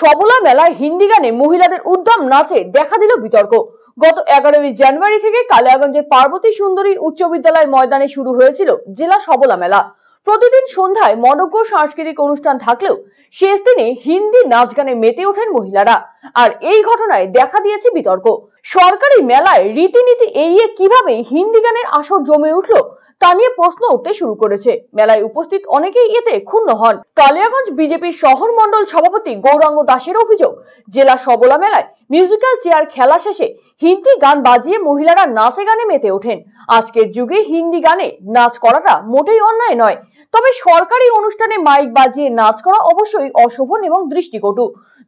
সবলা মেলায় হিন্দি গানে মহিলাদের উদ্যম নাচে দেখা দিল বিতর্ক গত এগারোই জানুয়ারি থেকে কালিয়াগঞ্জের পার্বতী সুন্দরী উচ্চ বিদ্যালয়ের ময়দানে শুরু হয়েছিল জেলা সবলা মেলা প্রতিদিন সন্ধ্যায় মনজ্ঞ সাংস্কৃতিক অনুষ্ঠান থাকলেও শেষ দিনে হিন্দি নাচ গানে মেতে ওঠেন মহিলারা আর এই ঘটনায় দেখা দিয়েছে বিতর্ক সরকারি মেলায় রীতিনীতি এড়িয়ে কিভাবে হিন্দি গানের আসর জমে উঠল তা নিয়ে প্রশ্ন উঠতে শুরু করেছে মেলায় উপস্থিত অনেকেই এতে ক্ষুণ্ণ হন কালিয়াগঞ্জ বিজেপির শহর মন্ডল সভাপতি গৌরাঙ্গ দাসের অভিযোগ জেলা সবলা মেলায় মিউজিক্যাল চেয়ার খেলা শেষে হিন্দি গান বাজিয়ে মহিলারা নাচে গানে মেতে ওঠেন আজকের যুগে হিন্দি গানে নাচ করাটা মোটেই অন্যায় নয় তবে সরকারি অনুষ্ঠানে মাইক বাজিয়ে নাচ করা অবশ্যই অশোভন এবং দৃষ্টিকটু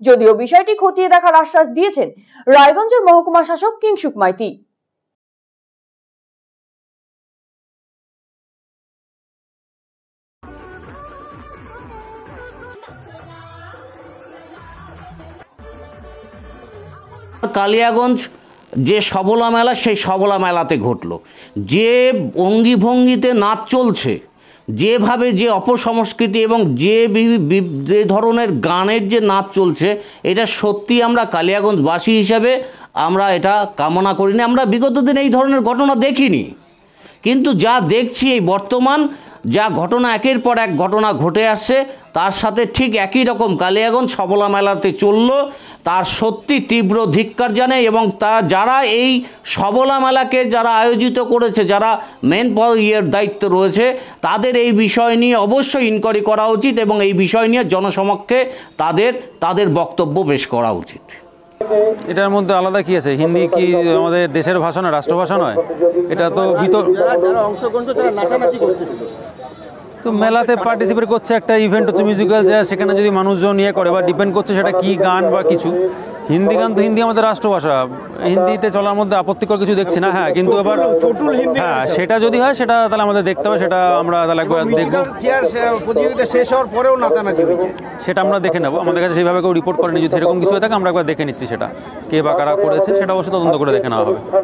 যদিও বিষয়টি খতিয়ে দেখার আশ্বাস দিয়েছেন রায়গঞ্জের মহকুমা শাসক কিংসুক মাইতি কালিয়াগঞ্জ যে সবলা মেলা সেই সবলা মেলাতে ঘটল যে অঙ্গি ভঙ্গিতে নাচ চলছে যেভাবে যে অপসংস্কৃতি এবং যে যে ধরনের গানের যে নাচ চলছে এটা সত্যি আমরা কালিয়াগঞ্জবাসী হিসাবে আমরা এটা কামনা করিনি আমরা বিগত দিনে এই ধরনের ঘটনা দেখিনি কিন্তু যা দেখছি এই বর্তমান যা ঘটনা একের পর এক ঘটনা ঘটে আসছে তার সাথে ঠিক একই রকম কালিয়াগন সবলা মেলাতে চলল তার সত্যি তীব্র ধিক্কার জানে এবং তা যারা এই সবলা মেলাকে যারা আয়োজিত করেছে যারা মেন ইয়ের দায়িত্ব রয়েছে তাদের এই বিষয় নিয়ে অবশ্যই ইনকোয়ারি করা উচিত এবং এই বিষয় নিয়ে জনসমক্ষে তাদের তাদের বক্তব্য পেশ করা উচিত এটার মধ্যে আলাদা কি আছে হিন্দি কি আমাদের দেশের ভাষা নয় রাষ্ট্রভাষা নয় এটা তো ভিতর যারা অংশগ্রহণ তারা নাচানাচি করতেছিল তো মেলাতে পার্টিসিপেট করছে একটা ইভেন্ট হচ্ছে মিউজিক্যাল যে সেখানে যদি মানুষজন ইয়ে করে বা ডিপেন্ড করছে সেটা কি গান বা কিছু হিন্দি গান তো হিন্দি আমাদের রাষ্ট্রভাষা হিন্দিতে চলার মধ্যে আপত্তিকর কিছু দেখছি না হ্যাঁ কিন্তু আবার হ্যাঁ সেটা যদি হয় সেটা তাহলে আমাদের দেখতে হবে সেটা আমরা তাহলে একবার দেখবো শেষ হওয়ার পরেও নাচানাচি সেটা আমরা দেখে নেবো আমাদের কাছে সেইভাবে কেউ রিপোর্ট করেনি যদি সেরকম কিছু হয়ে থাকে আমরা একবার দেখে নিচ্ছি সেটা কে বা কারা করেছে সেটা অবশ্যই তদন্ত করে দেখে নেওয়া হবে